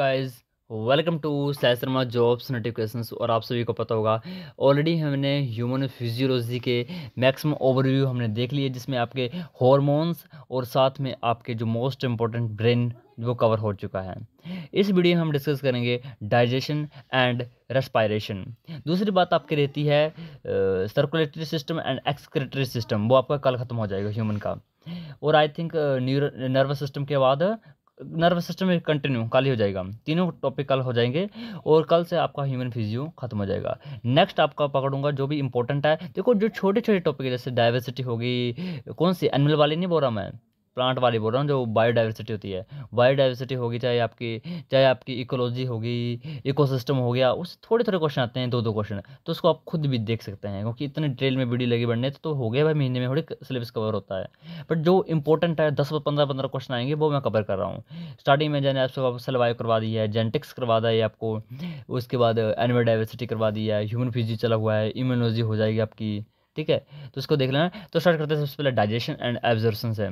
Guys welcome to Sahasrama jobs notifications और आप सभी को पता होगा ऑलरेडी हमने ह्यूमन फिजियोलॉजी के मैक्सिमम ओवरव्यू हमने देख लिए जिसमें आपके हॉर्मोन्स और साथ में आपके जो मोस्ट इम्पोर्टेंट ब्रेन वो कवर हो चुका है इस वीडियो में हम डिस्कस करेंगे डाइजेशन एंड रेस्पायरेशन दूसरी बात आपकी रहती है circulatory system and excretory system वो आपका कल ख़त्म हो जाएगा ह्यूमन का और I think neuro nervous system के बाद नर्वस सिस्टम में कंटिन्यू कल ही हो जाएगा तीनों टॉपिक कल हो जाएंगे और कल से आपका ह्यूमन फिजियो खत्म हो जाएगा नेक्स्ट आपका पकड़ूंगा जो भी इंपॉर्टेंट है देखो जो छोटे छोटे टॉपिक है जैसे डाइवर्सिटी होगी कौन सी एनिमल वाली नहीं बोल रहा मैं प्लांट वाली बोल रहा हूँ जो बायोडाइवर्सिटी होती है बायोडाइवर्सिटी होगी चाहे आपकी चाहे आपकी इकोलॉजी होगी इकोसिस्टम हो गया उस थोड़े थोड़े क्वेश्चन आते हैं दो दो क्वेश्चन तो उसको आप खुद भी देख सकते हैं क्योंकि इतने डिटेल में वीडियो लगी बढ़ने तो हो गया भाई महीने में थोड़ी सिलेबस कवर होता है बट जो इंपॉर्टेंट है दस पंद्रह पंद्रह क्वेश्चन आएंगे वो मैं कवर कर रहा हूँ स्टार्टिंग में मैंने आपसे सलवायो करवा दी है जेनेटिक्स करवा दी है आपको उसके बाद एनिमल डाइवर्सिटी करवा दी है ह्यूमन फिजी चला हुआ है इम्यूनोलॉजी हो जाएगी आपकी ठीक है तो इसको देख लेना तो स्टार्ट करते हैं सबसे पहले डाइजेशन एंड एब्जॉर्प्शन से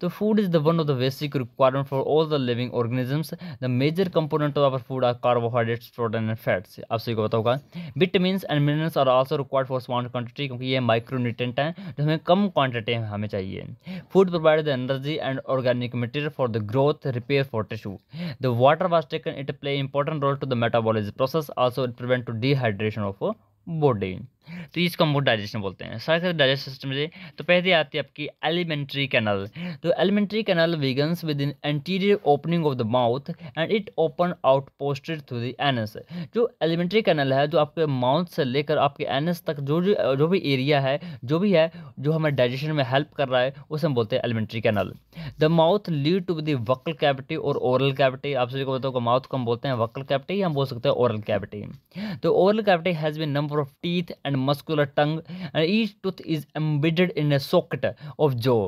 तो food is the one of the basic requirement for all the living organisms the major component of our food are carbohydrates protein and fats आप सभी को पता होगा vitamin and minerals are also required for small quantity क्योंकि ये micronutrient हैं जो हमें कम क्वान्टिटी में हमें चाहिए food provide the energy and organic material for the growth repair for tissue the water was taken it play important role to the metabolism process also it prevent to dehydration of body तो इसको हम digestion बोलते हैं सारे digestion system से तो पहले आती है आपकी एलिमेंट्री कैनल तो alimentary canal begins with in anterior opening of the mouth and it open out posted through the anus जो एलिमेंट्री कैनल है जो आपके माउथ से लेकर आपके एनस तक जो जो जो भी एरिया है जो भी है जो हमें डाइजेशन में हेल्प कर रहा है उसे हम बोलते हैं alimentary canal the mouth lead to the buccal cavity और ओरल कैविटी आप सभी को बताओ तो माउथ को हम बोलते हैं वक्ल कैविटी हम बोल सकते हैं ओरल कैविटी तो oral cavity has been number of teeth and and muscular tongue and each tooth is embedded in a socket of jaw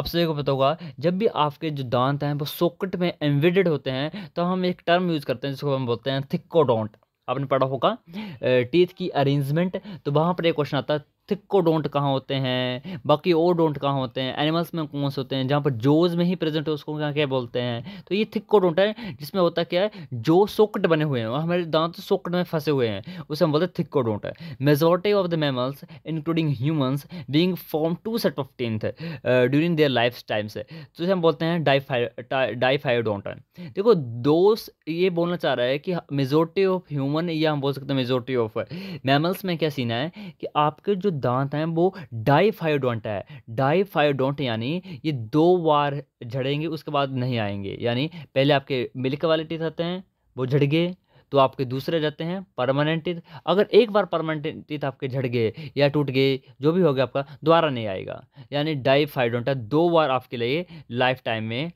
आप सभी को पता होगा जब भी आपके जो दांत हैं वो सॉकेट में एम्बेडेड होते हैं तो हम एक टर्म यूज़ करते हैं जिसको हम बोलते हैं थिक्कोडोंट आपने पढ़ा होगा टीथ की अरेंजमेंट तो वहाँ पर एक क्वेश्चन आता है थिक्को डोंट कहाँ होते हैं बाकी ओ डोंट कहाँ होते हैं एनिमल्स में कौन से होते हैं जहाँ पर जोज में ही प्रेजेंट हो उसको क्या क्या बोलते हैं तो ये थिक्को डोंट है जिसमें होता क्या है जो सोकट बने हुए हैं और हमारे दांत सोकट में फंसे हुए हैं उसे हम बोलते हैं थिक्को डोंट है majority of the mammals including humans being form two set of टेंथ ड्यूरिंग देयर लाइफ टाइम्स से तो उसे हम बोलते हैं डाइफाइडोंट है देखो दोस्त ये बोलना चाह रहा है कि मेजोरिटी ऑफ ह्यूमन या हम बोल सकते हैं मेजोरिटी ऑफ मैमल्स में क्या सीन है कि आपके जो दांत हैं वो डाईफायोडोंट है फायोडोंट यानी ये दो बार झड़ेंगे उसके बाद नहीं आएंगे यानी पहले आपके मिल्क वाले टीथ आते हैं वो झड़ गए तो आपके दूसरे रहते हैं परमानेंट टीथ अगर एक बार परमानेंट टीथ आपके झड़ गए या टूट गए जो भी हो गया आपका दोबारा नहीं आएगा यानी है दो बार आपके लिए लाइफ टाइम में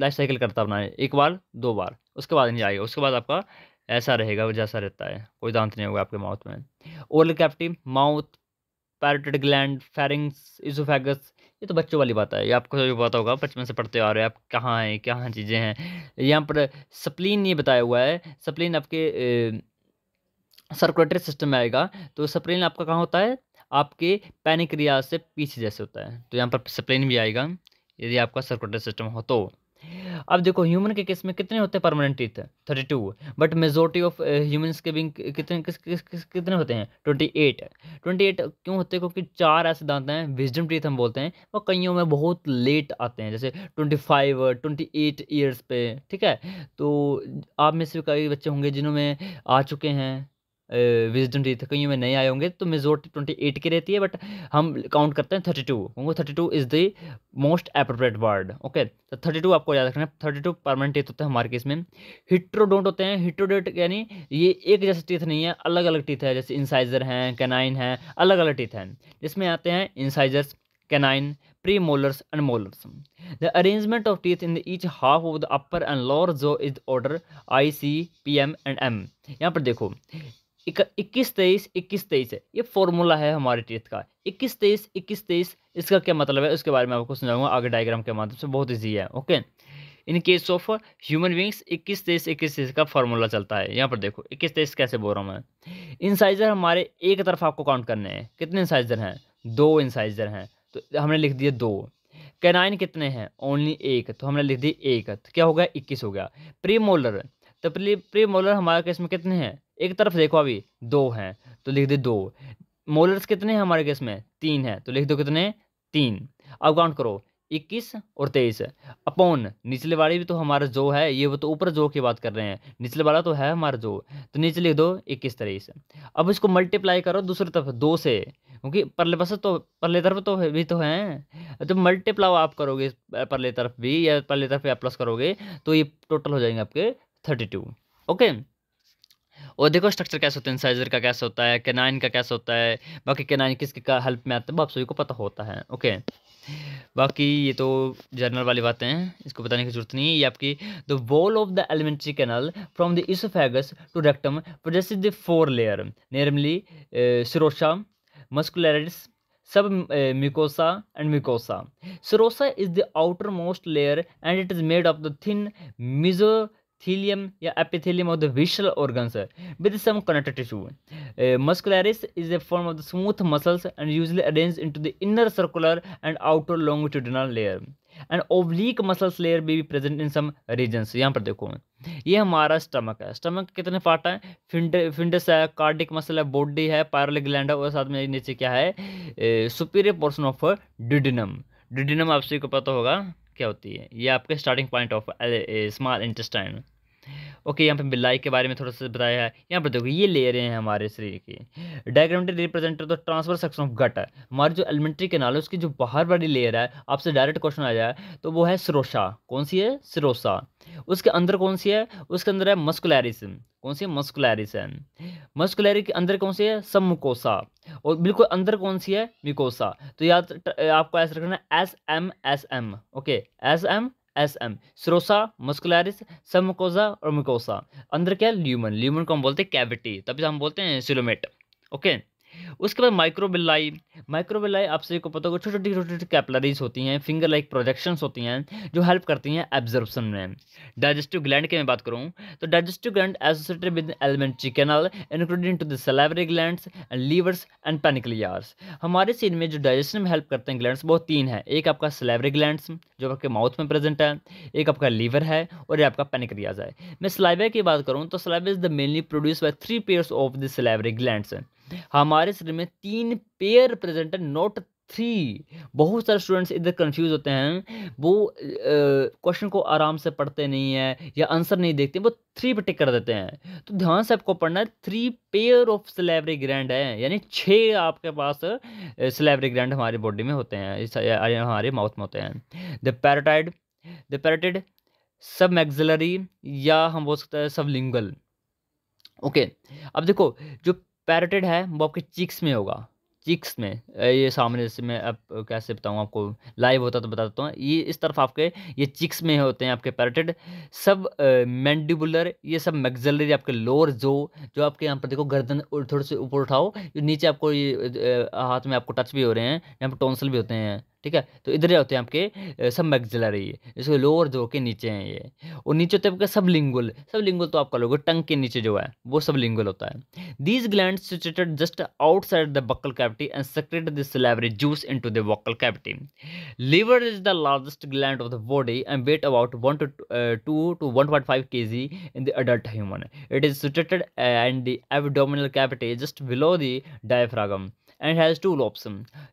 लाइफ साइकिल करता अपना एक बार दो बार उसके बाद नहीं आएगा उसके बाद आपका ऐसा रहेगा वो जैसा रहता है कोई दांत नहीं होगा आपके माउथ में oral cavity mouth parotid gland pharynx oesophagus ये तो बच्चों वाली बात है ये आपको जो पता होगा बचपन से पढ़ते आ रहे हैं आप कहाँ हैं क्या चीज़ें हैं यहाँ पर सप्लिन ये बताया हुआ है सप्लिन आपके सर्कुलेटरी सिस्टम में आएगा तो सप्लिन आपका कहाँ होता है आपके पैनिक्रिया से पीछे जैसे होता है तो यहाँ पर सप्लिन भी आएगा यदि आपका सर्कुलेटरी सिस्टम हो तो अब देखो ह्यूमन के केस में कितने होते हैं permanent teeth thirty two but majority of humans के बिंग कितने किस, किस, किस, कितने होते हैं ट्वेंटी एट ट्वेंटी एट क्यों होते हैं क्योंकि चार ऐसे दांत हैं विजडम टीथ हम बोलते हैं वो कईयों में बहुत लेट आते हैं जैसे twenty five twenty eight years पे ठीक है तो आप में से कई बच्चे होंगे जिन्होंने आ चुके हैं विजडम टीथ कहीं में नए आए होंगे तो मेजोरिटी ट्वेंटी एट की रहती है बट हम काउंट करते हैं थर्टी टू क्योंकि thirty two is the most appropriate word okay तो थर्टी टू आपको याद रखना है थर्टी टू परमानेंट टीथ होते हैं हमारे केस में हिट्रोडोंट होते हैं हिट्रोडेट यानी ये एक जैसे टीथ नहीं है अलग अलग टीथ है जैसे इंसाइजर हैं कैनाइन है अलग अलग टीथ हैं जिसमें आते हैं incisors canine premolars and molars the arrangement of teeth in each half of the upper and lower जो is order I C P M and M यहाँ पर देखो इक्कीस तेईस इक्कीस तेईस है ये फॉर्मूला है हमारे टीथ का इक्कीस तेईस इक्कीस तेईस इसका क्या मतलब है उसके बारे में आपको समझाऊंगा आगे डायग्राम के माध्यम से बहुत ईजी है okay in case of human beings इक्कीस तेईस इक्कीस तेईस का फॉर्मूला चलता है यहाँ पर देखो इक्कीस तेईस कैसे बोल रहा हूँ मैं इंसाइजर हमारे एक तरफ आपको काउंट करने हैं कितने इंसाइजर हैं दो इंसाइजर हैं तो हमने लिख दिए दो कैनाइन कितने हैं ओनली एक तो हमने लिख दी एक तो क्या हो गया इक्कीस हो गया प्री मोलर तो प्री मोलर हमारे केस में कितने हैं एक तरफ देखो अभी दो हैं तो लिख दे दो मोलर्स कितने हैं हमारे केस में तीन है तो लिख दो कितने तीन अब काउंट करो इक्कीस और तेईस अपॉन निचले वाले भी तो हमारा जो है ये वो तो ऊपर जो की बात कर रहे हैं निचले वाला तो है हमारा जो तो नीचे लिख दो इक्कीस तेईस अब इसको मल्टीप्लाई करो दूसरी तरफ दो से क्योंकि परले बस तो परले तरफ तो भी तो हैं जब तो मल्टीप्लाई आप करोगे परले तरफ भी या परले तरफ या प्लस करोगे तो ये टोटल हो जाएंगे आपके थर्टी टू ओके और देखो स्ट्रक्चर कैसे होते हैं इंसाइजर का कैसे होता है केनाइन का कैसे होता है बाकी केनाइन किसके का हेल्प में आता है आप सभी को पता होता है ओके बाकी ये तो जनरल वाली बातें हैं इसको बताने की जरूरत नहीं है ये आपकी the wall of the alimentary canal from the oesophagus to rectum possess the four layer namely serosa muscularis submucosa and mucosa mucosa is the outermost layer and it is made of the thin mesothelium या epithelium of the visceral organs with some connected tissue muscularis is a form of the smooth muscles and usually arrange in to the inner circular and outer longitudinal layer and oblique muscles layer भी present in some regions यहाँ पर देखो ये हमारा stomach है stomach कितने part हैं फिंड फिंडस है कार्डिक मसल है बॉडी है पायरल ग्लैंड है और साथ में नीचे क्या है superior portion of duodenum duodenum सभी को पता होगा क्या होती है ये आपके starting point of small intestine okay यहाँ पे बिलाई के बारे में थोड़ा सा बताया है यहाँ पर देखो ये ले रहे हैं हमारे शरीर की डायग्रामेटिक रिप्रेजेंटर तो ट्रांसफर सेक्शन ऑफ गट हमारे जो एलिमेंट्री कैनाल है उसकी जो बाहर वाली लेयर है आपसे डायरेक्ट क्वेश्चन आ जाए तो वो है सरोसा कौन सी है सरोसा उसके अंदर कौन सी है उसके अंदर है मस्कुलरिस कौन सी है मस्कुलरिस मस्कुलरी के अंदर कौन सी है मुकोसा और बिल्कुल अंदर कौन सी है मिकोसा तो याद आपको ऐसा रखना S M S M okay S M S M serosa muscularis submucosa और मिकोसा अंदर क्या ल्यूमन ल्यूमन को हम बोलते हैं कैविटी तभी तो हम बोलते हैं सिलोमेट ओके उसके बाद माइक्रोबिलाई माइक्रोबिलाई आपसे को पता होगा छोटी छोटी छोटी कैपलरीज होती हैं फिंगर लाइक प्रोजेक्शंस होती हैं जो हेल्प करती हैं एब्जॉर्प्शन में डाइजेस्टिव ग्लैंड की मैं बात करूँ तो digestive gland associated with alimentary canal including to the salivary gland livers and pancreas हमारे सीन में जो डाइजेशन में हेल्प करते हैं ग्लैंड बहुत तीन है एक आपका सलेवरी ग्लैंड जो आपके माउथ में प्रेजेंट है एक आपका लीवर है और आपका पेनिक्रियाज है मैं सलाइवा की बात करूँ तो saliva is the mainly produce by three pairs of the salivary gland हाँ। हमारे शरीर में तीन पेयर प्रेजेंट है नॉट थ्री बहुत सारे स्टूडेंट्स इधर कंफ्यूज होते हैं वो क्वेश्चन को आराम से पढ़ते नहीं है या आंसर नहीं देखते वो थ्री पे टिक कर देते हैं तो ध्यान से आपको पढ़ना है three pair of salivary gland है यानी छः आपके पास सिलेवरी ग्रैंड हमारे बॉडी में होते हैं हमारे माउथ में होते हैं द पैराटाइड द पैराटिड सब मैगजलरी या हम बोल सकते हैं सब लिंगल ओके okay. अब देखो जो पैरेटेड है वो आपके चिक्स में होगा चिक्स में ये सामने से मैं अब कैसे बताऊँ आपको लाइव होता तो बता देता हूँ ये इस तरफ आपके ये चिक्स में होते हैं आपके पैरेटेड सब मैंडिबुलर ये सब मैगजलरी आपके लोअर जो जो आपके यहाँ पर देखो गर्दन थोड़े से ऊपर उठाओ नीचे आपको ये हाथ में आपको टच भी हो रहे हैं यहाँ पर टोंसल भी होते हैं ठीक है तो इधर होते हैं आपके सब है जिसको लोअर जो के नीचे हैं ये और नीचे होते हैं आपके सब लिंगुल सब लिंगुल तो आप लोगे टंग के नीचे जो है वो सब लिंगुल होता है these gland situated just outside the buccal cavity and secrete the salivary juice in to the buccal cavity liver is the largest gland of the body and weight about one two two two one point five K G in the adult human it is situated and the abdominal cavity just below the diaphragm and it has two lobes.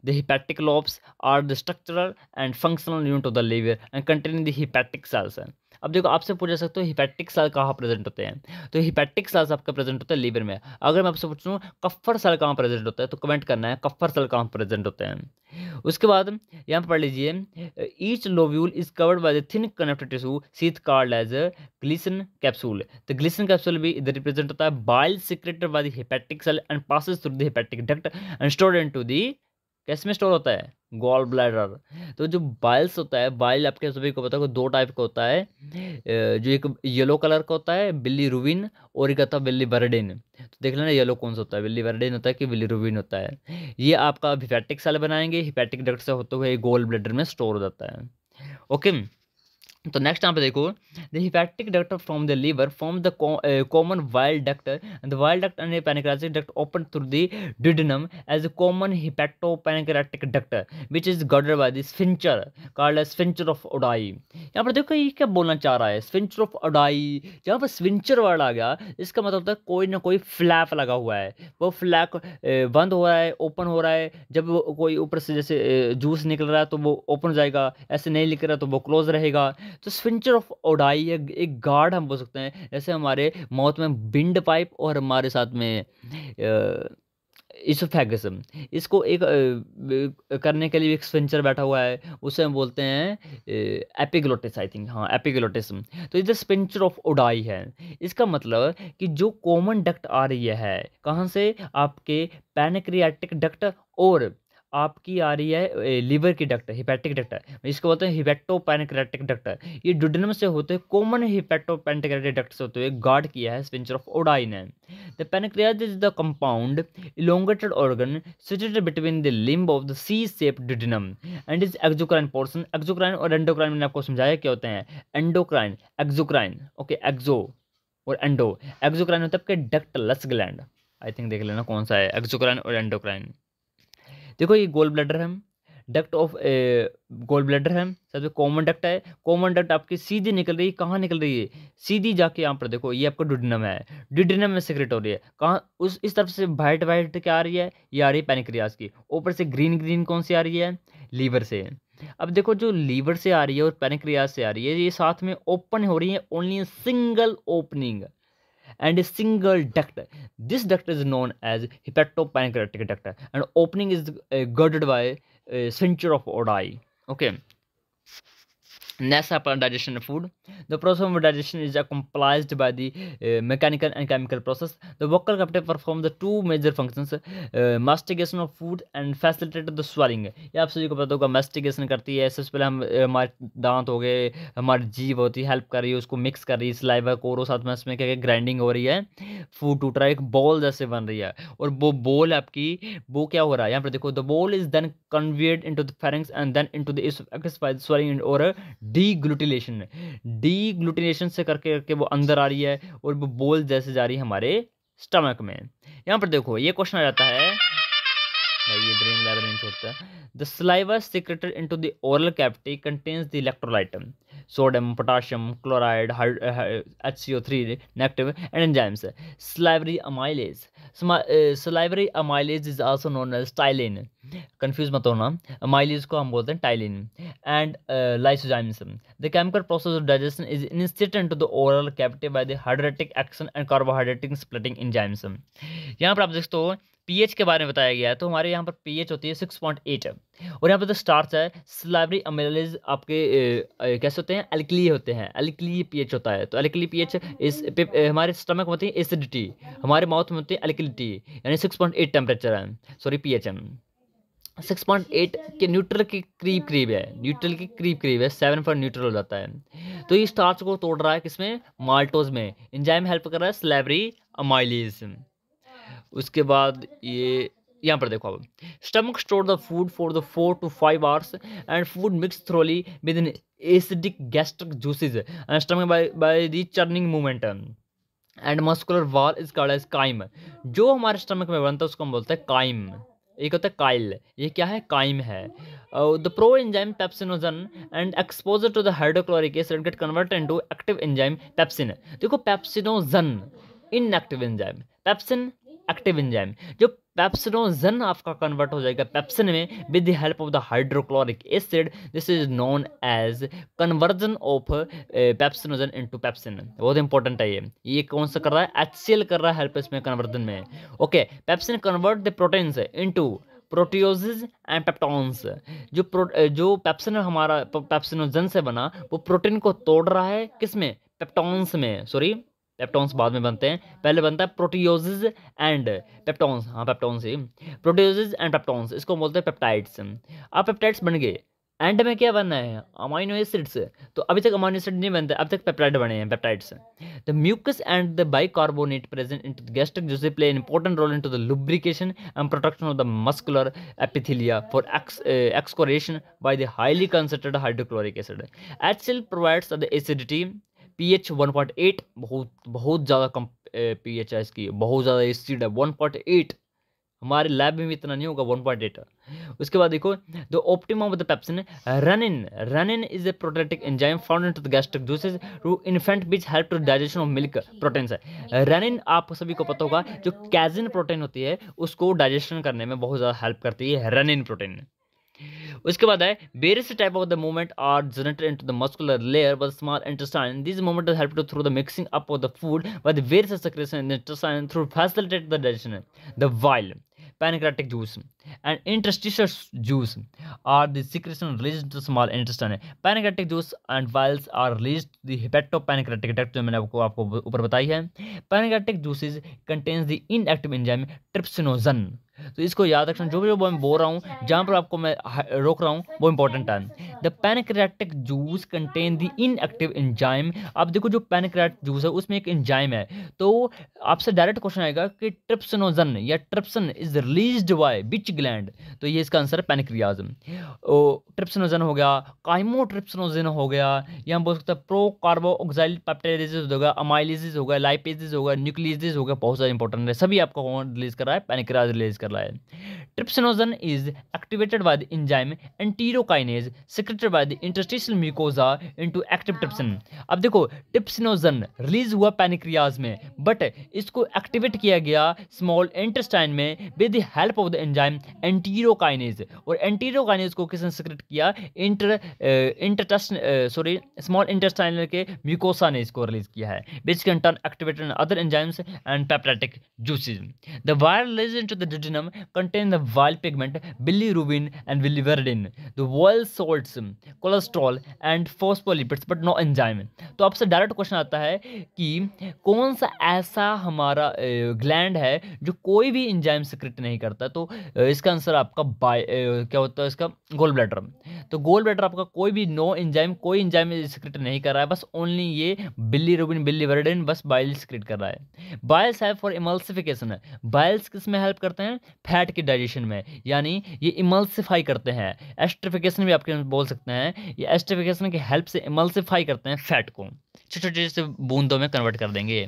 The hepatic lobes are the structural and functional unit of the liver and contain the hepatic cells. अब देखो आपसे पूछ सकते हो hepatic cell कहाँ present होते हैं तो हिपैटिक सेल्स आपका प्रेजेंट होता है लीवर में अगर मैं आपसे पूछूँ कफर सेल कहाँ प्रेजेंट होता है तो कमेंट करना है कफर सेल कहाँ प्रेजेंट होते हैं उसके बाद यहाँ पर पढ़ लीजिए ईच लोव्यूल is covered by the thin connective tissue sheath called as a Glisson capsule तो ग्लिसन कैप्सूल भी इधर रिप्रेजेंट होता है bile secreted by the hepatic cell and passes through the hepatic duct and stored into the कैसे में store होता है gall bladder तो जो बाइल्स होता है बाइल आपके सभी को पता है दो टाइप का होता है जो एक येलो कलर का होता है बिल्ली रूबिन और एक होता है बिल्ली बर्डेन तो देख लेना येलो कौन सा होता है बिल्ली बर्डेन होता है कि बिल्ली रूबिन होता है ये आपका हिपैटिक सेल बनाएंगे हिपैटिक डक्ट से होते हुए गोल ब्लैडर में स्टोर हो जाता है ओके तो नेक्स्ट यहाँ पे देखो the hepatic duct from the liver from the common wild duct the wild duct and पैनक्राटिक duct open through the डिडनम as a common hepato पैनक्राटिक duct which is गॉडर by the स्फिंचर card स्फिंचर of Oddi यहाँ पर देखो ये क्या बोलना चाह रहा है स्फिंचर of Oddi यहाँ पर स्विंचर वर्ड आ गया इसका मतलब था कोई ना कोई फ्लैप लगा हुआ है वो फ्लैप uh, बंद हो रहा है ओपन हो रहा है जब कोई ऊपर से जैसे जूस uh, निकल रहा है तो वो ओपन हो जाएगा ऐसे नहीं निकल रहा तो वो क्लोज रहेगा तो स्विंचर ऑफ ओडाई या एक गार्ड हम बोल सकते हैं जैसे हमारे माउथ में बिंड पाइप और हमारे साथ में इसोफेगसम इसको एक करने के लिए एक स्विंचर बैठा हुआ है उसे हम बोलते हैं एपिग्लोटिस आई थिंक हाँ एपिगलोटिसम तो इधर स्पिंचर ऑफ ओडाई है इसका मतलब कि जो कॉमन डक्ट आ रही है कहाँ से आपके पैनक्रियाटिक डक्ट और आपकी आ रही है लीवर की डक्ट हिपैटिक डक्ट इसको बोलते हैं हिपेटोपेनक्रेटिक डक्ट ये डुडनम से होते हैं कॉमन हिपेटोपेनक्रेटिक डक्ट से होते हुए गार्ड किया है स्पेंचर of Oddi is the pancreas is the compound elongated organ situated between the limb of the C shape duodenum and is exocrine portion exocrine और एंडोक्राइन मैंने आपको समझाया क्या होते हैं एंडोक्राइन एक्जोक्राइन ओके एक्जो और एंडो एक्जोक्राइन होता है आपके लस ग्लैंड आई थिंक देख लेना कौन सा है एक्जोक्राइन और एंडोक्राइन देखो ये गोल ब्लडर है डक्ट ऑफ गोल ब्लडर है सबसे कॉमन डक्ट है कॉमन डक्ट आपकी सीधी निकल रही है कहाँ निकल रही है सीधी जाके यहाँ पर देखो ये आपका डुडनम है डुडनम में सिक्रेट हो रही है कहाँ उस इस तरफ से वाइट वाइट क्या आ रही है ये आ रही है पैनिक्रियाज की ऊपर से ग्रीन ग्रीन कौन सी आ रही है लीवर से अब देखो जो लीवर से आ रही है और पैनिक्रियाज से आ रही है ये साथ में ओपन हो रही है only single opening and a single duct. This duct is known as hepatopancreatic duct and opening is uh, guarded by a uh, center of Odai. Okay. Next, upon digestion of food. The process of digestion is accomplished by the uh, mechanical and chemical process. The vocal cavity performs the two major functions, uh, mastication of food and facilitate the swelling. ये आप सभी को पता होगा mastication करती है सबसे पहले हम हमारे दांत हो गए हमारी जीभ होती है हेल्प कर रही है उसको मिक्स कर रही है स्लाइवा को और साथ में इसमें क्या ग्राइंडिंग हो रही है फूड टूट रहा है एक बॉल जैसे बन रही है और वो बॉल आपकी वो क्या हो रहा है यहाँ पर देखो the bolus is then conveyed into the pharynx and then into the swallowing और डी ग्लूटिलेशन डी ग्लूटिनेशन से करके करके वो अंदर आ रही है और वो बोल जैसे जा रही है हमारे स्टमक में यहाँ पर देखो ये क्वेश्चन आ जाता है भाई ये ड्रीम लाइब्रेन होता है the saliva secreted into the oral cavity contains the electrolyte sodium potassium chloride H C O three negative and enzymes salivary amylase salivary amylase is also known as ptyalin confuse मत होना amylase को हम बोलते हैं ptyalin and lysozymes the chemical process of digestion is instant to the oral cavity by the hydrolytic action and carbohydrate splitting enzymes यहाँ पर आप देखते हो पीएच के बारे में बताया गया है तो हमारे यहाँ पर पीएच होती है सिक्स पॉइंट एट और यहाँ पर जो स्टार्च है स्लाइवरी अमेलिज आपके कैसे होते हैं एल्कली होते हैं एल्कली पीएच होता है तो एल्कली पीएच इस हमारे स्टमक में होती है एसिडिटी हमारे माउथ में होती है एल्कलिटी यानी सिक्स पॉइंट एट टेम्परेचर है sorry P H M six point eight के न्यूट्रल के करीब करीब है न्यूट्रल के करीब करीब है सेवन पर न्यूट्रल हो जाता है तो ये स्टार्च को तोड़ रहा है किसमें माल्टोज में इंजाइम हेल्प कर रहा है स्लेबरी अमाइलिज़ उसके बाद ये यहाँ पर देखो अब stomach store the food for the four two five hours and food mix thoroughly with in acidic gastric juices and stomach by by churning movement and muscular wall is called as chyme जो हमारे stomach में बनता है उसको हम बोलते हैं crime एक होता है काइल ये क्या है काइम है the pro enzyme pepsinogen and exposure to the hydrochloric acid get convert into active enzyme pepsin देखो pepsinogen inactive enzyme pepsin active enzyme जो पेप्सिनोजन आपका कन्वर्ट हो जाएगा पेप्सिन में with the help of the hydrochloric acid this is known as conversion of pepsinogen into pepsin बहुत important है ये ये कौन सा कर रहा है एचसीएल कर रहा है हेल्प इसमें कन्वर्जन में okay pepsin convert the proteins into proteoses and peptones जो प्रो eh, जो पेप्सिन हमारा पेप्सिनोजन से बना वो प्रोटीन को तोड़ रहा है किस में पेप्टॉन्स में सॉरी पेप्टॉन्स बाद में बनते हैं पहले बनता है प्रोटियोजिज एंड पेप्टॉन्स हाँ पेप्टॉन्स ही प्रोटियोजिज एंड पेप्टॉन्स इसको बोलते हैं पेप्टाइड्स अब पेप्टाइड्स बन गए एंड में क्या बनना है अमाइनो एसिड्स तो अभी तक अमाइनो एसिड नहीं बनते अब तक पेप्टाइड बने हैं peptides the mucus and the bicarbonate present in the gastric जो play an important role in to the lubrication and protection of the muscular epithelia for excoriation by the highly concentrated hydrochloric acid H Cl provides the acidity H point eight बहुत बहुत ज़्यादा कम H है इसकी बहुत ज़्यादा acid है eight हमारे lab में भी इतना नहीं होगा वन पॉइंट एट उसके बाद देखो the optimum of the pepsin rennin rennin is a proteolytic enzyme found in to the gastric juices to infant which help to digestion of milk proteins है rennin आप सभी को पता होगा जो कैजिन प्रोटीन होती है उसको डाइजेशन करने में बहुत ज़्यादा हेल्प करती है रन इन प्रोटीन उसके बाद है various type of the movement are generated in the muscular layer but small intestine this movement help to through the mixing up of the food but various secretion in intestine through facilitate the digestion the bile pancreatic juice and intestinal juice are the secretion release to small intestine pancreatic juice and biles are release दिपेक्टो pancreatic type जो मैंने आपको आपको ऊपर बताई है pancreatic juices contains the inactive enzyme trypsinogen तो इसको याद रखना जो भी जो मैं बोल रहा हूँ जहाँ पर आपको मैं रोक रहा हूँ वो इंपॉर्टेंट है the pancreatic juice contain the inactive enzyme आप देखो जो पेनक्रैटिक जूस है उसमें एक इंजाइम है तो आपसे डायरेक्ट क्वेश्चन आएगा कि ट्रिप्सनोजन या trypsin is release by which gland तो ये इसका आंसर है पेनक्रियाजम ट्रिप्सनोजन हो गया काइमोट्रिप्सनोजन हो गया या हम बोल सकते हैं प्रो कार्बो ऑक्साइल हो पेप्टाइलिसिस होगा अमाइलिसिस होगा लाइपेजिस होगा हो गया बहुत सारे इंपॉर्टेंट है सभी आपको रिलीज कर रहा है पेनक्रियाज रिलीज करा कर रहा है trypsinogen is activated by the enzyme enterokinase secreted by the interstitial mucosa into active trypsin अब देखो ट्रिप्सिनोजन रिलीज हुआ पैनिक्रियाज में बट इसको एक्टिवेट किया गया स्मॉल इंटेस्टाइन में with the help of the enzyme enterokinase और एंटीरोकाइनेज को किसने सिक्रेट किया इंटर इंटरटेस्ट सॉरी स्मॉल इंटेस्टाइनल के म्यूकोसा ने इसको रिलीज किया है which can turn activated other enzymes and पेप्टाटिक जूसेस द वायरल लेजेंड to the aluminum contain the bile pigment bilirubin and biliverdin, the oil salts, um, cholesterol and phospholipids but no enzyme. तो आपसे direct question आता है कि कौन सा ऐसा हमारा ग्लैंड है जो कोई भी इंजाइम सिक्रेट नहीं करता तो इसका आंसर आपका बाय क्या होता है इसका गोल ब्लैडर तो गोल ब्लैडर आपका कोई भी नो इंजाइम कोई इंजाइम सिक्रेट नहीं कर रहा है बस ओनली ये बिल्ली रोबिन बिल्ली वर्डन बस बाइल सिक्रेट कर रहा है बाइल्स है फॉर इमल्सिफिकेशन बाइल्स किस में हेल्प करते हैं फैट के डाइजेशन में यानी ये इमल्सिफाई करते हैं एस्ट्रिफिकेशन भी आपके बोल सकते हैं ये एस्ट्रिफिकेशन की हेल्प से इमल्सिफाई करते हैं फैट को छोटे छोटे से बूंदों में कन्वर्ट कर देंगे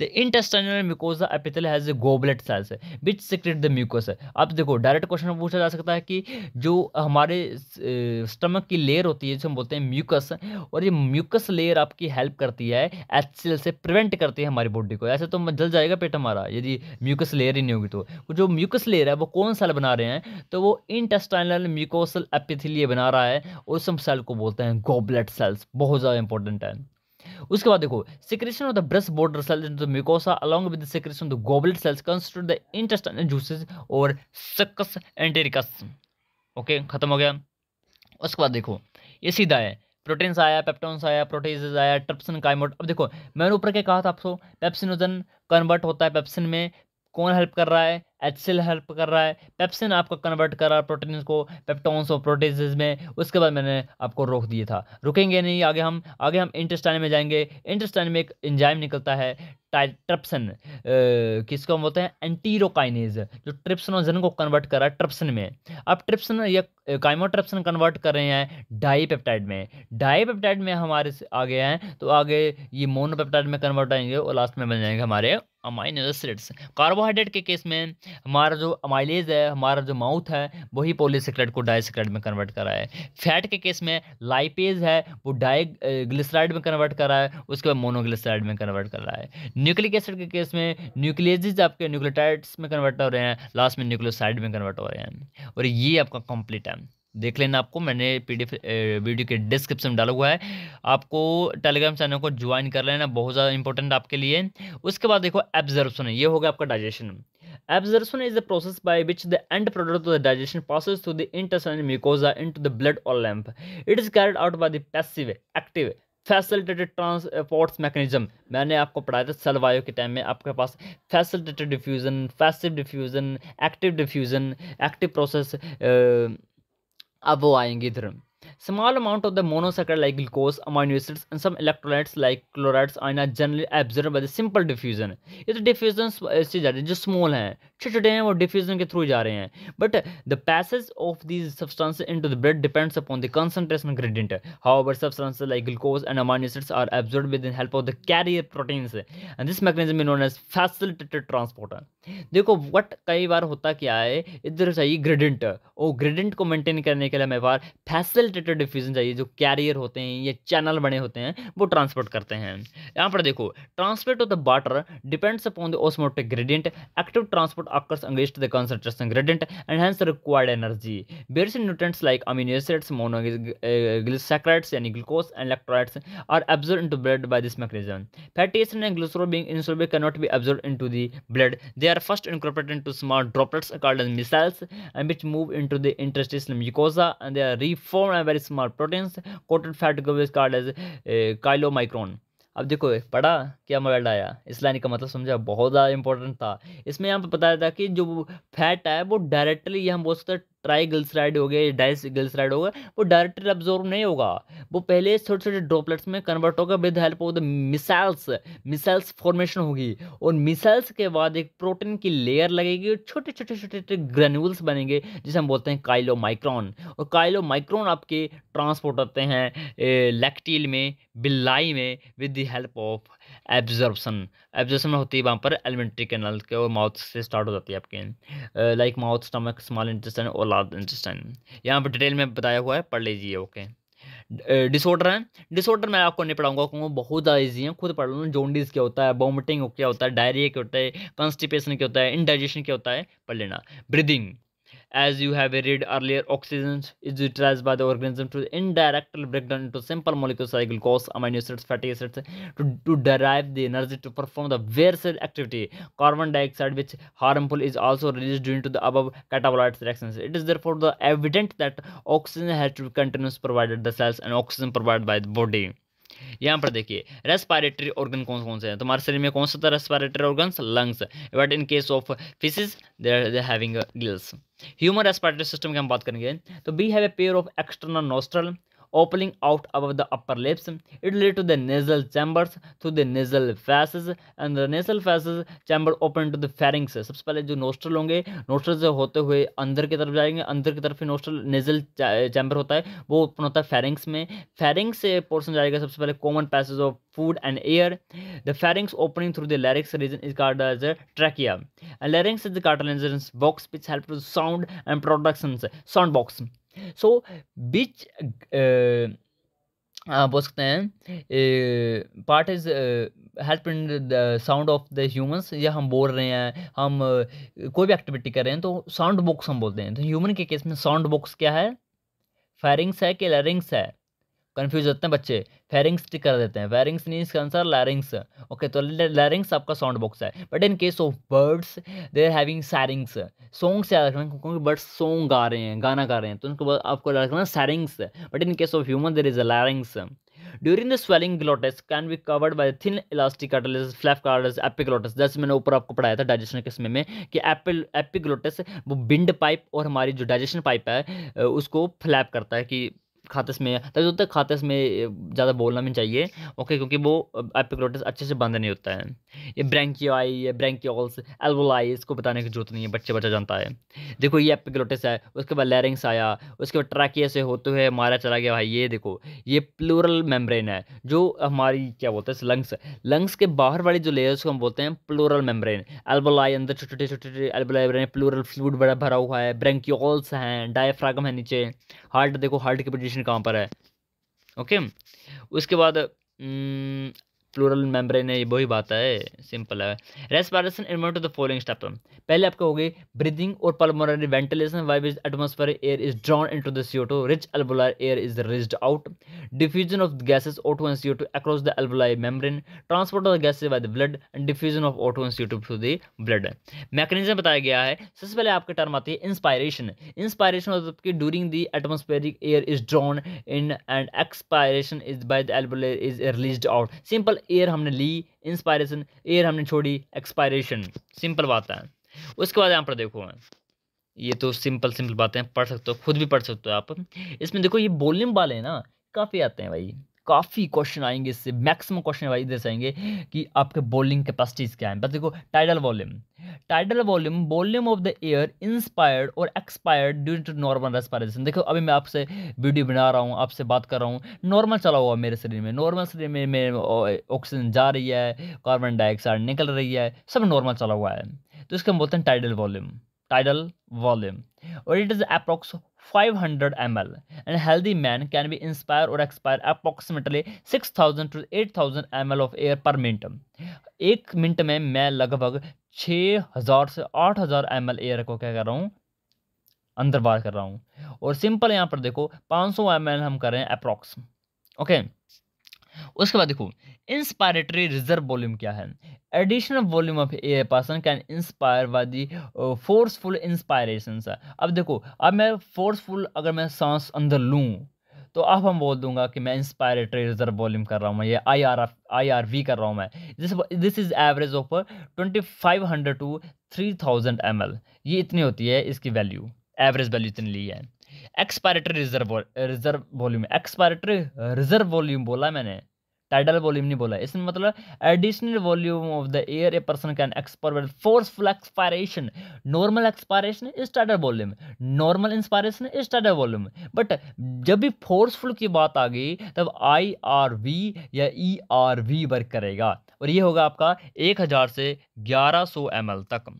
the intestinal mucosa epithelium has goblet cells which secrete the mucus अब देखो डायरेक्ट क्वेश्चन पूछा जा सकता है कि जो हमारे स्टमक की लेयर होती है जिसे हम बोलते हैं म्यूकस और ये म्यूकस लेयर आपकी हेल्प करती है एच से प्रिवेंट करती है हमारी बॉडी को ऐसे तो जल जाएगा पेट हमारा यदि म्यूकस लेयर ही नहीं होगी तो जो म्यूकस लेयर है वो कौन सेल बना रहे हैं तो वो इंटेस्टाइनल म्यूकोसल एपिथिलिय बना रहा है और उस हम सेल को बोलते हैं गोबलेट सेल्स बहुत ज़्यादा इंपॉर्टेंट है उसके बाद देखो secretion of the brush border cells in the mucosa along with secretion of the goblet cells constitute the intestine juices और सकस एंटेरिकस ओके खत्म हो गया उसके बाद देखो ये सीधा है प्रोटीन्स आया पेप्टोन्स आया प्रोटीज आया ट्रिप्सिन काइमोट अब देखो मैंने ऊपर क्या कहा था आपको पेप्सिनोजन कन्वर्ट होता है पेप्सिन में कौन हेल्प कर रहा है एचसीएल हेल्प कर रहा है पेप्सिन आपका कन्वर्ट कर रहा है प्रोटीन को पेप्टोन्स और प्रोटीज में उसके बाद मैंने आपको रोक दिया था रुकेंगे नहीं आगे हम आगे हम इंटस्टाइन में जाएंगे इंटस्टाइन में एक इंजाइम निकलता है ट्रिप्सन किसको हम बोलते हैं एंटीरोकाइनेज जो ट्रिप्सनोजन को कन्वर्ट कर रहा है ट्रिप्सन में अब ट्रिप्सन या काइमोट्रिप्सन कन्वर्ट कर रहे हैं डाईपेप्टाइड में डाईपेप्टाइड में हमारे आगे हैं तो आगे ये मोनोपेप्टाइड में कन्वर्ट आएंगे और लास्ट में बन जाएंगे हमारे अमाइन एसिड्स कार्बोहाइड्रेट के केस में हमारा जो माइलेज है हमारा जो माउथ है वही पोलिसक्लेट को डाइसक्लेट में कन्वर्ट कर रहा है फैट के केस में लाइपेज है वो डाई में कन्वर्ट करा है उसके बाद मोनोग्लिसराइड में कन्वर्ट कर रहा है न्यूक्लिक एसिड के केस में न्यूक्लियज आपके न्यूक्लियोटाइड्स में कन्वर्ट हो रहे हैं लास्ट में न्यूक्लियोसाइड में कन्वर्ट हो रहे हैं और ये आपका कंप्लीट है देख लेना आपको मैंने पीडीएफ वीडियो के डिस्क्रिप्शन में डाला हुआ है आपको टेलीग्राम चैनल को ज्वाइन कर लेना बहुत ज़्यादा इंपॉर्टेंट आपके लिए उसके बाद देखो एब्जर्वेशन ये हो गया आपका digestion Absorption is the process by which the end product of the digestion passes through the intestinal mucosa into the blood or lymph. It is carried out by the passive, active facilitated transports mechanism मैंने आपको पढ़ाया था सलवायु के time में आपके पास facilitated diffusion passive diffusion active diffusion active process अब वो आएंगे इधर Small amount of the monosaccharide like glucose, amino acids and some electrolytes like chlorides are generally absorbed by the simple diffusion. It's तो diffusion is जा uh, small हैं छोटे-छोटे हैं वो diffusion के through जा रहे हैं But the passage of these substances into the blood depends upon the concentration gradient. However, substances like glucose and amino acids are absorbed with the help of the carrier proteins and this mechanism is known as facilitated transporter. देखो what कई बार होता क्या है इधर चाहिए gradient और gradient को मेंटेन करने के लिए हमें बार फैसिलिटेटेड डिफ्यूजन चाहिए जो कैरियर होते हैं या चैनल बने होते हैं वो ट्रांसपोर्ट करते हैं यहाँ पर देखो transport of the water depends upon the osmotic gradient active transport occurs against the concentration gradient and hence required energy various nutrients like amino acids यानी glucose and electrolytes are absorb into blood by this mechanism fatty acid and glycerol being insolvent can not be absorb into the blood they were first incorporated into small droplets called as missiles and which move into the interstitial mucosa and they are reformed and very small proteins coated fat globules called as chylomicron अब देखो पढ़ा क्या mobile आया इस line का मतलब समझा बहुत ज़्यादा इंपॉर्टेंट था इसमें यहाँ पर बताया था कि जो फैट है वो डायरेक्टली हम बोल सकते हैं ट्राई ग्लिसराइड हो गए डाइस ग्लिसराइड हो गए वो डायरेक्टली अब्जॉर्व नहीं होगा वो पहले छोटे छोटे ड्रॉपलेट्स में कन्वर्ट होगा with help of the micelles micelles formation होगी और मिसाइल्स के बाद एक प्रोटीन की लेयर लगेगी और छोटे छोटे छोटे छोटे ग्रेन्यूल्स बनेंगे जिसे हम बोलते हैं काइलो माइक्रॉन और काइलो माइक्रॉन आपके ट्रांसपोर्ट होते हैं लैक्टील में बिल्लाई में with the help of absorption absorption होती है वहाँ पर एलिमेंट्री कैनल के और माउथ से स्टार्ट हो जाती है आपके like mouth stomach small intestine और लार्ज इंटेस्टाइन यहाँ पर डिटेल में बताया हुआ है पढ़ लीजिए ओके डिसऑर्डर है डिसऑर्डर मैं आपको नहीं पढ़ाऊंगा क्योंकि बहुत ज़्यादा ईजी है खुद पढ़ लूँ जोंडिस क्या होता है वॉमिटिंग क्या होता है डायरिया क्या होता है कॉन्स्टिपेशन क्या होता है इनडाइजेशन क्या होता है पढ़ लेना breathing As you have read earlier, oxygen is utilized by the organism to indirectly break down into simple molecules like glucose, amino acids, fatty acids to, to derive the energy to perform the various activity. Carbon dioxide, which harmful, is also released due to the above catabolites reactions. It is therefore the evident that oxygen has to be continuously provided the cells and oxygen provided by the body. यहाँ पर देखिए respiratory organ कौन कौन से हैं तुम्हारे शरीर में कौन सा था respiratory organ lungs but in case of fishes there having gills human respiratory system की हम बात करेंगे तो we have a pair of external nostril opening out above the upper lips. It leads to the nasal chambers, through the nasal faces, and the nasal faces chamber open to the pharynx. सबसे पहले जो nostril होंगे nostril से होते हुए अंदर की तरफ जाएंगे अंदर की तरफ ही nostril nasal chamber होता है वो ओपन होता है pharynx में pharynx से portion जाएगा सबसे पहले common passage of food and air. The pharynx opening through the larynx region is called as a trachea. And larynx is the cartilaginous box which helps to sound and productions. Sound box. सो बिच आप बोल सकते हैं part is help in the sound of the humans या हम बोल रहे हैं हम कोई भी एक्टिविटी कर रहे हैं तो साउंड बॉक्स हम बोलते हैं तो ह्यूमन के केस में साउंड बॉक्स क्या है फायरिंग्स है कि लरिंग्स है कन्फ्यूज होते हैं बच्चे फेरिंग्स टिक कर देते हैं फेरिंग्स नीज इसका आंसर लैरिंग्स ओके तो लैरिंग्स आपका साउंड बॉक्स है but in case of birds they are having syrinx songs याद रखना क्योंकि बर्ड्स सॉन्ग गा रहे हैं गाना गा रहे हैं तो उनको आपको याद रखना syrinx but in case of human there is a larynx during the swallowing glottis can be covered by thin elastic cartilage flap cartilage epiglottis जैसे मैंने ऊपर आपको पढ़ाया था डाइजेशन के समय में कि एपिल एपिग्लोटस वो बिंड पाइप और हमारी जो डाइजेशन पाइप है उसको फ्लैप करता है कि खातस में तभी तो होता है खातस में ज़्यादा बोलना भी चाहिए ओके क्योंकि वो एपिक्रोटस अच्छे से बंद नहीं होता है ये आई या ऑल्स एल्वोलाई इसको बताने की जरूरत नहीं है बच्चे बच्चा जानता है देखो ये एपिक्लोटिस है उसके बाद लैरिंग्स आया उसके बाद ट्रैकिया से होते हुए मारा चला गया भाई ये देखो ये प्लूरल मेम्ब्रेन है जो हमारी क्या बोलते हैं लंग्स लंग्स के बाहर वाली जो लेयर्स को हम बोलते हैं प्लूरल मेम्ब्रेन एल्बोलाई अंदर छोटे छोटे छोटे छोटे एल्बोलाई प्लूरल फ्लूड बड़ा भरा हुआ है ऑल्स हैं डायफ्रागम है नीचे हार्ट देखो हार्ट की पोजिशन लोकेशन कहाँ पर है ओके उसके बाद हम्म, प्लूरल मेम्ब्रेन है ये वही बात है सिंपल है respiration to the following step पहले आपका होगी ब्रीदिंग और pulmonary ventilation Y Vij atmosphere air is drawn in to the CO two rich एल्बुलर air is ridge out diffusion of gases auto and to across the एल्बुलर membrane transport of the gases by the blood and diffusion of auto and to through the blood mechanism बताया गया है सबसे पहले आपके term आती है inspiration inspiration मतलब कि during the atmospheric air is drawn in and expiration is by the एल्बुलर is release out simple air हमने ली इंस्पायरेशन एयर हमने छोड़ी एक्सपायरेशन सिंपल बात है उसके बाद यहाँ पर देखो ये तो सिंपल सिंपल बातें पढ़ सकते हो खुद भी पढ़ सकते हो आप इसमें देखो ये बोलने वाले ना काफ़ी आते हैं भाई काफ़ी क्वेश्चन आएंगे इससे मैक्सिमम क्वेश्चन इधर से आएंगे कि आपके बॉलिंग कैपेसिटीज़ क्या है बस देखो tidal volume tidal volume volume of the air inspired और expired due to normal respiration देखो अभी मैं आपसे वीडियो बना रहा हूँ आपसे बात कर रहा हूँ नॉर्मल चला हुआ मेरे शरीर में नॉर्मल शरीर में मेरे ऑक्सीजन जा रही है कार्बन डाइऑक्साइड निकल रही है सब नॉर्मल चला हुआ है तो इसके हम बोलते हैं टाइडल वॉल्यूम टाइडल वॉल्यूम और it is approx 500 ml and healthy man can be inspire or expire approximately 6000 to 8000 ml of air per minute एक मिनट में मैं लगभग 6000 से 8000 ml एयर को क्या कर रहा हूँ अंदर बाहर कर रहा हूँ और सिंपल यहाँ पर देखो 500 ml हम कर रहे हैं अप्रॉक्स ओके okay. उसके बाद देखो इंस्पायरेटरी रिजर्व वॉल्यूम क्या है additional volume of a person can inspire by the forceful inspiration अब देखो अब मैं फोर्सफुल अगर मैं सांस अंदर लूँ तो अब हम बोल दूंगा कि मैं इंस्पायरेटरी रिजर्व वॉल्यूम कर रहा हूँ मैं ये I R I R V कर रहा हूँ मैं this this is average of twenty five hundred to three thousand M L ये इतनी होती है इसकी वैल्यू एवरेज वैल्यू इतनी ली है expiratory reserve reserve volume expiratory reserve volume बोला मैंने टाइडल वॉल्यूम नहीं बोला इसमें मतलब additional volume of the air a person can expire forceful expiration normal expiration is tidal volume normal inspiration is tidal volume but जब भी forceful की बात आ गई तब आई आर वी या ई आर वी वर्क करेगा और ये होगा आपका एक हज़ार से ग्यारह सौ एम एल तक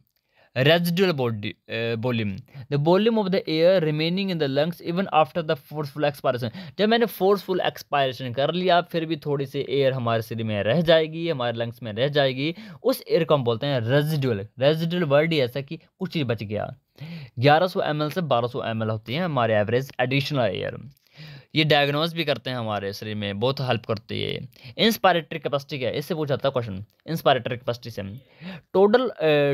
residual body, uh, volume the volume of the air remaining in the lungs even after the forceful expiration जब मैंने forceful expiration कर लिया फिर भी थोड़ी सी air हमारे शरीर में रह जाएगी हमारे lungs में रह जाएगी उस air को हम बोलते हैं residual residual word ही ऐसा कि कुछ ही बच गया 1100 ml से 1200 ml होती है हमारे एवरेज एडिशनल एयर ये डायग्नोज भी करते हैं हमारे शरीर में बहुत हेल्प करती है इंस्पायरेटरी कैपेसिटी क्या है इससे पूछा है क्वेश्चन इंस्पायरेटरी कैपेसिटी से total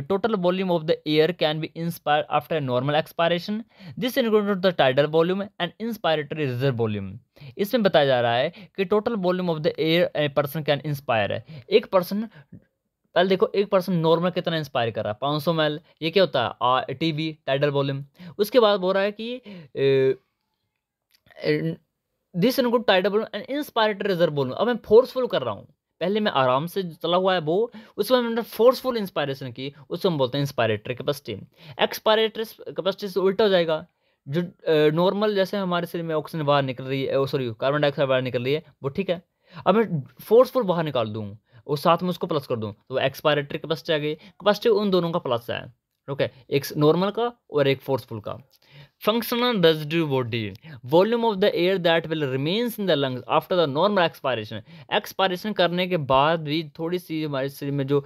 total volume of the air can be inspire after normal expiration this included the tidal volume and inspiratory reserve volume इसमें बताया जा रहा है कि total volume of the air person can inspire है एक person पहले देखो एक पर्सन नॉर्मल कितना इंस्पायर कर रहा है पाँच सौ मैल ये क्या होता है टी बी टाइडल वॉल्यूम उसके बाद बोल रहा है कि ए, दिस इनको टाइडेबल एंड इंस्पायरेट रिजर्व अब मैं फोर्सफुल कर रहा हूँ पहले मैं आराम से चला हुआ है वो बाद मैंने फोर्सफुल इंस्पायरेशन की उसको हम बोलते हैं इंस्पायरेटरी कैपेसिटी एक्सपायरेटरी कैपेसिटी से उल्टा हो जाएगा जो नॉर्मल जैसे हमारे शरीर में ऑक्सीजन बाहर निकल रही है सॉरी कार्बन डाइऑक्साइड बाहर निकल रही है वो ठीक है अब मैं फोर्सफुल बाहर निकाल दूँ और साथ में उसको प्लस कर दूँ तो एक्सपायरेटरी कैपेसिटी आ गई कैपेसिटी उन दोनों का प्लस है ओके एक नॉर्मल का और एक फोर्सफुल का functional residue body volume of the air that will remains in the lungs after the normal expiration expiration करने के बाद भी थोड़ी सी हमारे शरीर में जो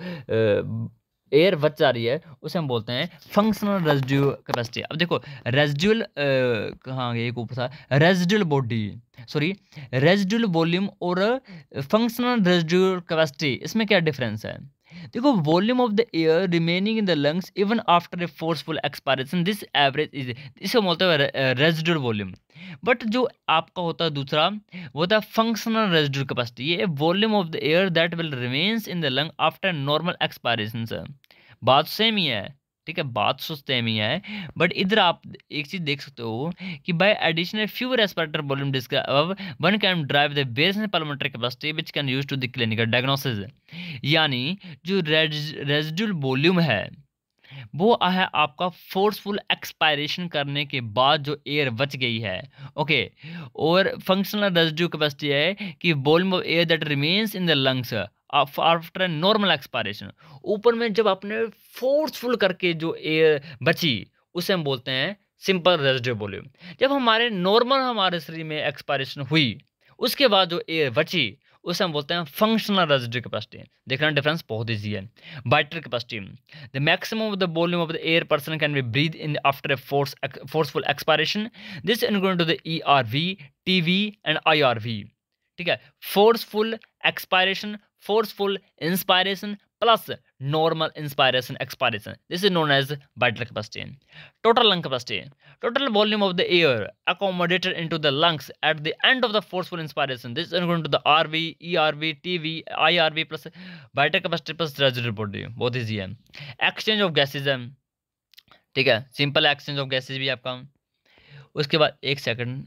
एयर बच जा रही है उसे हम बोलते हैं फंक्शनल रेजिड्यू कैपेसिटी अब देखो रेजिड्यूल कहाँ गए एक ऊपर था residual body sorry residual volume और फंक्शनल रेजिड्यूल कैपेसिटी इसमें क्या डिफरेंस है देखो volume of the air remaining in the lungs even after a forceful expiration this average is इसको बोलते हैं रेजिडुअल वॉल्यूम बट जो आपका होता है दूसरा वो होता है फंक्शनल रेजिडुअल कैपेसिटी ये volume of the air that will remains in the lung after normal expiration sir बात सेम ही है ठीक है बात सुस्त अहमी है बट इधर आप एक चीज़ देख सकते हो कि by additional few respirator volume अब one can drive the base pulmonary capacity which can use to the clinical diagnosis यानी जो रेजिडुअल वॉल्यूम है वो है आपका फोर्सफुल एक्सपायरेशन करने के बाद जो एयर बच गई है ओके और फंक्शनल रेजिड्यू कैपेसिटी है कि volume of air that remains in the lungs after normal expiration ऊपर में जब आपने फोर्सफुल करके जो एयर बची उसे हम बोलते हैं सिंपल रेजिडिव वॉल्यूम जब हमारे नॉर्मल हमारे शरीर में एक्सपायरेशन हुई उसके बाद जो एयर बची उसे हम बोलते हैं फंक्शनल रेजिडिव कैपेसिटी देखना डिफरेंस बहुत ईजी है vital capacity the maximum of the volume of the air person can be breathe in after a force forceful expiration this include to the E R V T V and I R V ठीक है forceful expiration forceful inspiration plus normal inspiration expiration. This is known as vital capacity. Total lung capacity. Total volume of the air accommodated into the lungs at the end of the forceful inspiration. This is going to the RV, ERV, TV, IRV plus vital capacity plus residual body. बहुत easy है Exchange of gases है ठीक है simple exchange of gases भी आपका उसके बाद एक सेकंड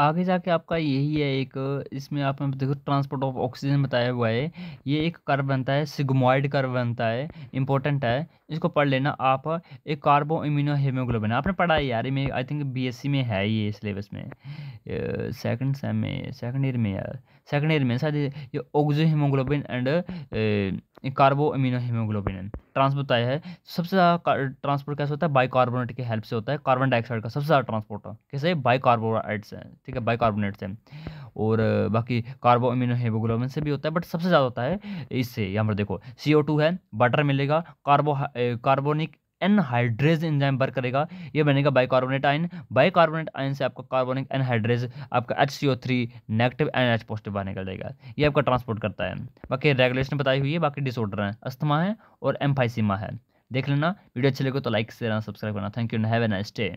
आगे जाके आपका यही है एक इसमें आपने देखो ट्रांसपोर्ट ऑफ ऑक्सीजन बताया हुआ है ये एक कर्व बनता है सिग्मोइड कर्व बनता है इंपॉर्टेंट है इसको पढ़ लेना आप एक कार्बो इम्यूनो हेमोग्लोबिन आपने पढ़ा है यार में आई थिंक बीएससी में है ये सिलेबस में सेकंड सेम में सेकंड ईयर में यार सेकंड ईयर में शायद ये oxy haemoglobin and carbamino haemoglobin transport आया है सबसे ज़्यादा ट्रांसपोर्ट कैसे होता है कार्बोनेट की हेल्प से होता है कार्बन डाइऑक्साइड का सबसे ज़्यादा ट्रांसपोर्ट कैसे बाइकार्बोनेट से ठीक है बाइकार्बोनेट से और बाकी कार्बो अमीनो हीमोग्लोबिन से भी होता है बट सबसे ज़्यादा होता है इससे यहाँ पर देखो सी है बटर मिलेगा carbo carbonic anhydrase enzyme work करेगा ये बनेगा बाइकार्बोनेट आयन बाइकार्बोनेट आयन से आपका कार्बोनिक एनहाइड्रेज आपका H C O three negative N H positive बाहर निकल जाएगा ये आपका ट्रांसपोर्ट करता है बाकी रेगुलेशन बताई हुई है बाकी डिसऑर्डर है अस्थमा है और एम्फाइसीमा है देख लेना वीडियो अच्छे लगे तो लाइक शेयर सब्सक्राइब करना thank you have a nice day